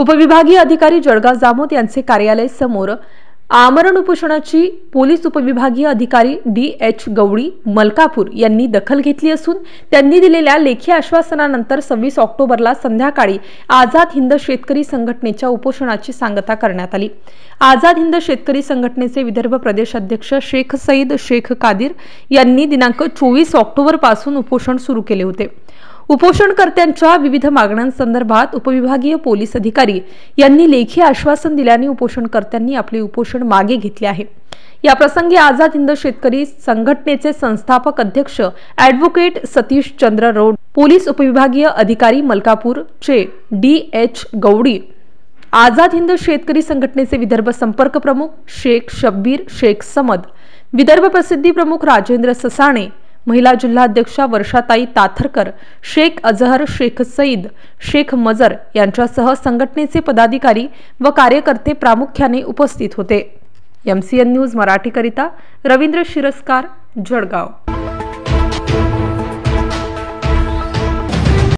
उपविभागीय अधिकारी जळगाव जामोद यांचे कार्यालय समोर आमरण उपोषणाची पोलीस उपविभागीय अधिकारी डी एच गवळी मलकापूर यांनी दखल घेतली असून त्यांनी दिलेल्या लेखी आश्वासनानंतर सव्वीस ऑक्टोबरला संध्याकाळी आझाद हिंद शेतकरी संघटनेच्या उपोषणाची सांगता करण्यात आली आझाद हिंद शेतकरी संघटनेचे विदर्भ प्रदेश अध्यक्ष शेख सईद शेख कादिर यांनी दिनांक चोवीस ऑक्टोबरपासून उपोषण सुरू केले होते उपोषणकर्त्यांच्या विविध मागण्यांसंदर्भात उपविभागीय पोलीस अधिकारी यांनी लेखी आश्वासन दिल्याने उपोषणकर्त्यांनी आपले उपोषण मागे घेतले आहे या प्रसंगी आझाद हिंद शेतकरी संघटनेचे संस्थापक अध्यक्ष ॲडव्होकेट सतीश चंद्र रोड पोलीस उपविभागीय अधिकारी मलकापूरचे डी एच गौडी आझाद हिंद शेतकरी संघटनेचे विदर्भ संपर्क प्रमुख शेख शब्बीर शेख समद विदर्भ प्रसिद्धी प्रमुख राजेंद्र ससाणे महिला जिल्हाध्यक्षा वर्षाताई ताथरकर शेख अजहर, शेख सईद शेख मजर यांच्यासह संघटनेचे पदाधिकारी व कार्यकर्ते प्रामुख्याने उपस्थित होते एम सी एन न्यूज मराठीकरिता रवींद्र शिरस्कार जळगाव